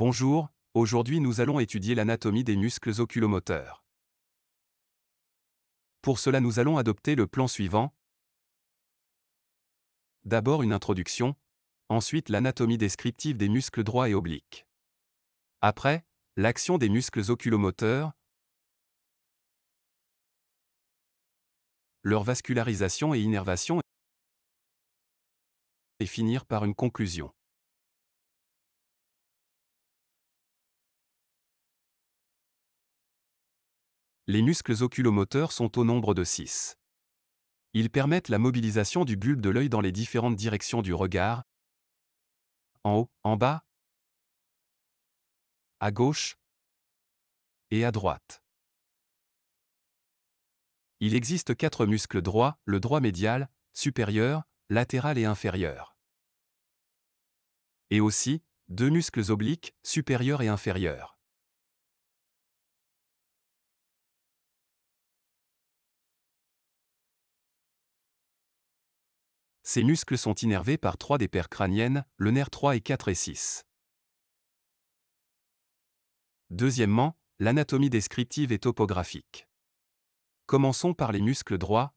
Bonjour, aujourd'hui nous allons étudier l'anatomie des muscles oculomoteurs. Pour cela nous allons adopter le plan suivant. D'abord une introduction, ensuite l'anatomie descriptive des muscles droits et obliques. Après, l'action des muscles oculomoteurs, leur vascularisation et innervation et finir par une conclusion. les muscles oculomoteurs sont au nombre de 6. Ils permettent la mobilisation du bulbe de l'œil dans les différentes directions du regard, en haut, en bas, à gauche et à droite. Il existe quatre muscles droits, le droit médial, supérieur, latéral et inférieur. Et aussi, deux muscles obliques, supérieur et inférieur. Ces muscles sont innervés par trois des paires crâniennes, le nerf 3 et 4 et 6. Deuxièmement, l'anatomie descriptive et topographique. Commençons par les muscles droits.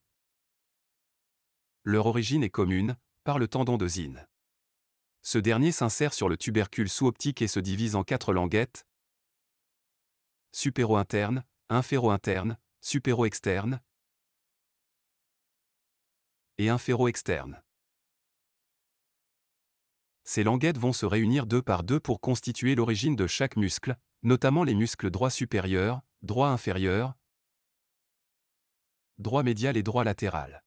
Leur origine est commune, par le tendon de Ce dernier s'insère sur le tubercule sous-optique et se divise en quatre languettes supéro-interne, inféro-interne, supéro-externe, et externe. Ces languettes vont se réunir deux par deux pour constituer l'origine de chaque muscle, notamment les muscles droit supérieur, droit inférieur, droit médial et droit latéral.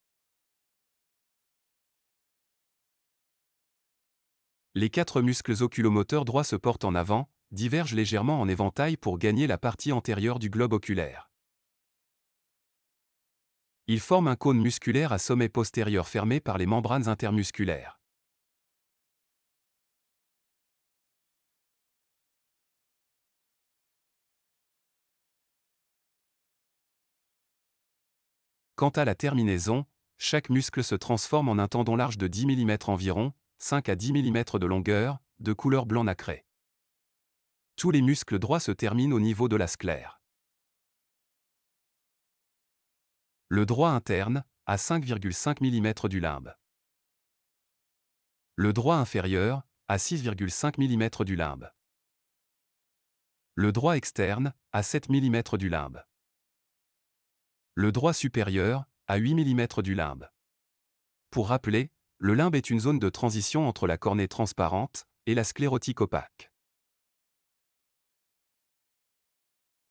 Les quatre muscles oculomoteurs droits se portent en avant, divergent légèrement en éventail pour gagner la partie antérieure du globe oculaire. Il forme un cône musculaire à sommet postérieur fermé par les membranes intermusculaires. Quant à la terminaison, chaque muscle se transforme en un tendon large de 10 mm environ, 5 à 10 mm de longueur, de couleur blanc nacré. Tous les muscles droits se terminent au niveau de la sclère. Le droit interne, à 5,5 mm du limbe. Le droit inférieur, à 6,5 mm du limbe. Le droit externe, à 7 mm du limbe. Le droit supérieur, à 8 mm du limbe. Pour rappeler, le limbe est une zone de transition entre la cornée transparente et la sclérotique opaque.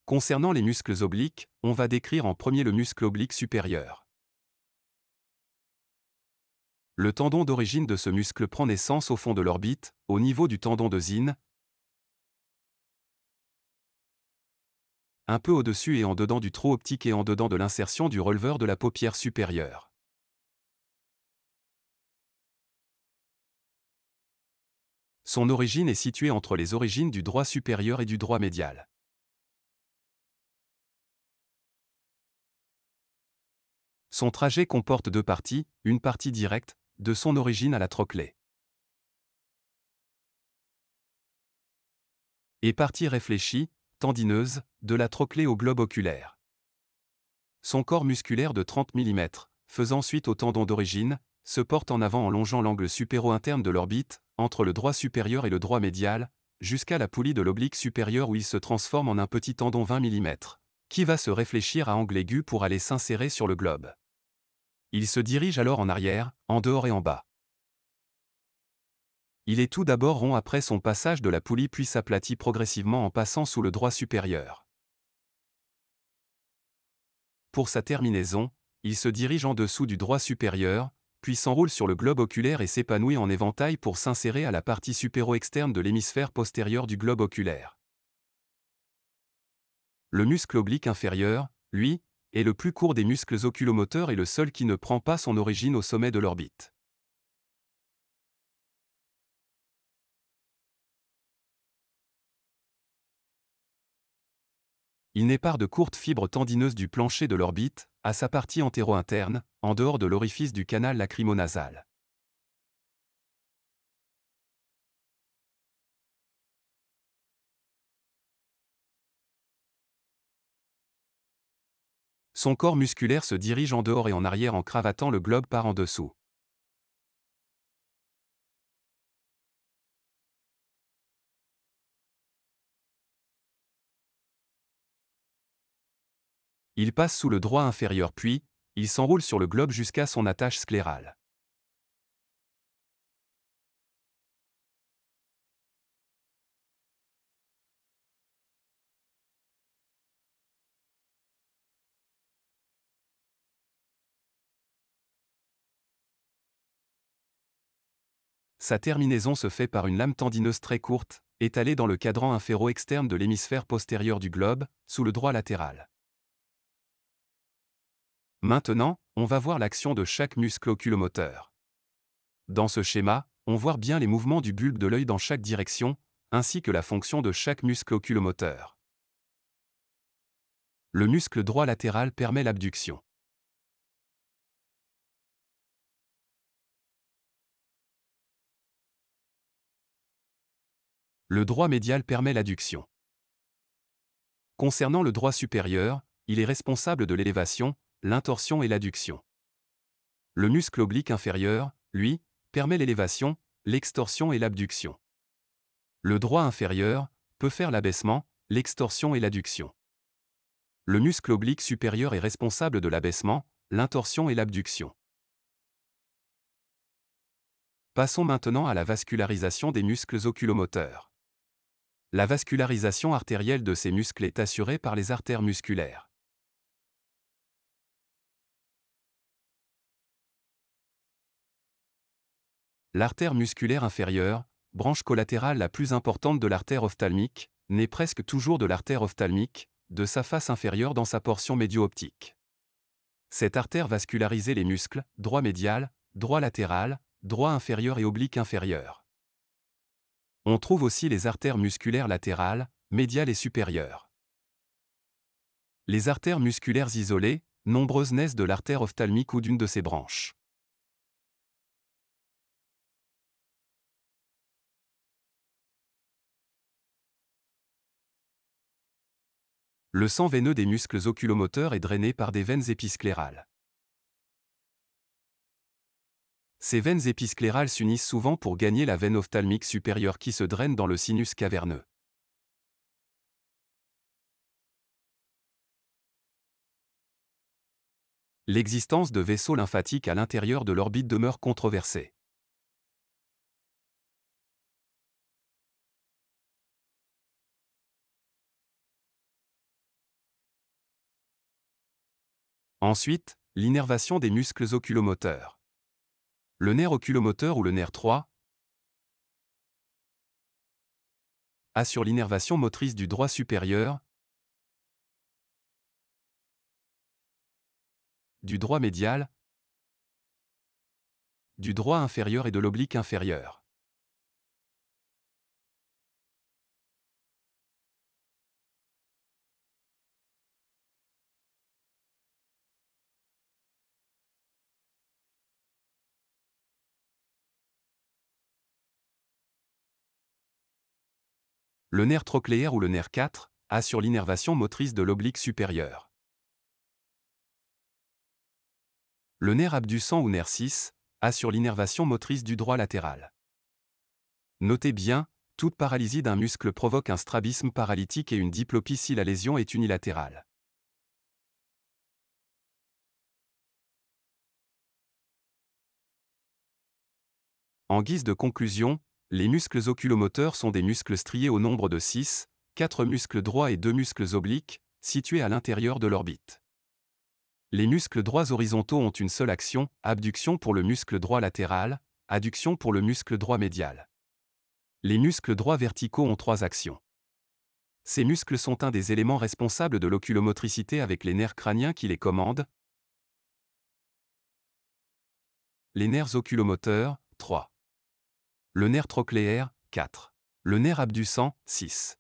Concernant les muscles obliques, on va décrire en premier le muscle oblique supérieur. Le tendon d'origine de ce muscle prend naissance au fond de l'orbite, au niveau du tendon de Zinn, un peu au-dessus et en dedans du trou optique et en dedans de l'insertion du releveur de la paupière supérieure. Son origine est située entre les origines du droit supérieur et du droit médial. Son trajet comporte deux parties, une partie directe, de son origine à la Troclée. Et partie réfléchie, tendineuse, de la Troclée au globe oculaire. Son corps musculaire de 30 mm, faisant suite au tendon d'origine, se porte en avant en longeant l'angle supéro-interne de l'orbite, entre le droit supérieur et le droit médial, jusqu'à la poulie de l'oblique supérieure où il se transforme en un petit tendon 20 mm, qui va se réfléchir à angle aigu pour aller s'insérer sur le globe. Il se dirige alors en arrière, en dehors et en bas. Il est tout d'abord rond après son passage de la poulie puis s'aplatit progressivement en passant sous le droit supérieur. Pour sa terminaison, il se dirige en dessous du droit supérieur, puis s'enroule sur le globe oculaire et s'épanouit en éventail pour s'insérer à la partie supéro-externe de l'hémisphère postérieur du globe oculaire. Le muscle oblique inférieur, lui, et le plus court des muscles oculomoteurs est le seul qui ne prend pas son origine au sommet de l'orbite. Il n'est pas de courtes fibres tendineuses du plancher de l'orbite à sa partie antéro-interne, en dehors de l'orifice du canal lacrymo-nasal. son corps musculaire se dirige en dehors et en arrière en cravatant le globe par en dessous. Il passe sous le droit inférieur puis, il s'enroule sur le globe jusqu'à son attache sclérale. sa terminaison se fait par une lame tendineuse très courte, étalée dans le cadran inféro-externe de l'hémisphère postérieur du globe, sous le droit latéral. Maintenant, on va voir l'action de chaque muscle oculomoteur. Dans ce schéma, on voit bien les mouvements du bulbe de l'œil dans chaque direction, ainsi que la fonction de chaque muscle oculomoteur. Le muscle droit latéral permet l'abduction. le droit médial permet l'adduction. Concernant le droit supérieur, il est responsable de l'élévation, l'intorsion et l'adduction. Le muscle oblique inférieur, lui, permet l'élévation, l'extorsion et l'abduction. Le droit inférieur peut faire l'abaissement, l'extorsion et l'adduction. Le muscle oblique supérieur est responsable de l'abaissement, l'intorsion et l'abduction. Passons maintenant à la vascularisation des muscles oculomoteurs la vascularisation artérielle de ces muscles est assurée par les artères musculaires. L'artère musculaire inférieure, branche collatérale la plus importante de l'artère ophtalmique, naît presque toujours de l'artère ophtalmique, de sa face inférieure dans sa portion médio-optique. Cette artère vascularisait les muscles, droit médial, droit latéral, droit inférieur et oblique inférieur. On trouve aussi les artères musculaires latérales, médiales et supérieures. Les artères musculaires isolées, nombreuses naissent de l'artère ophtalmique ou d'une de ses branches. Le sang veineux des muscles oculomoteurs est drainé par des veines épisclérales. ces veines épisclérales s'unissent souvent pour gagner la veine ophtalmique supérieure qui se draine dans le sinus caverneux. L'existence de vaisseaux lymphatiques à l'intérieur de l'orbite demeure controversée. Ensuite, l'innervation des muscles oculomoteurs. Le nerf oculomoteur ou le nerf 3 assure l'innervation motrice du droit supérieur, du droit médial, du droit inférieur et de l'oblique inférieur. Le nerf trochléaire ou le nerf 4 assure l'innervation motrice de l'oblique supérieur. Le nerf abducent ou nerf 6 assure l'innervation motrice du droit latéral. Notez bien, toute paralysie d'un muscle provoque un strabisme paralytique et une diplopie si la lésion est unilatérale. En guise de conclusion, les muscles oculomoteurs sont des muscles striés au nombre de 6, 4 muscles droits et 2 muscles obliques, situés à l'intérieur de l'orbite. Les muscles droits horizontaux ont une seule action, abduction pour le muscle droit latéral, adduction pour le muscle droit médial. Les muscles droits verticaux ont trois actions. Ces muscles sont un des éléments responsables de l'oculomotricité avec les nerfs crâniens qui les commandent. Les nerfs oculomoteurs, 3. Le nerf trochléaire, 4. Le nerf abducent, 6.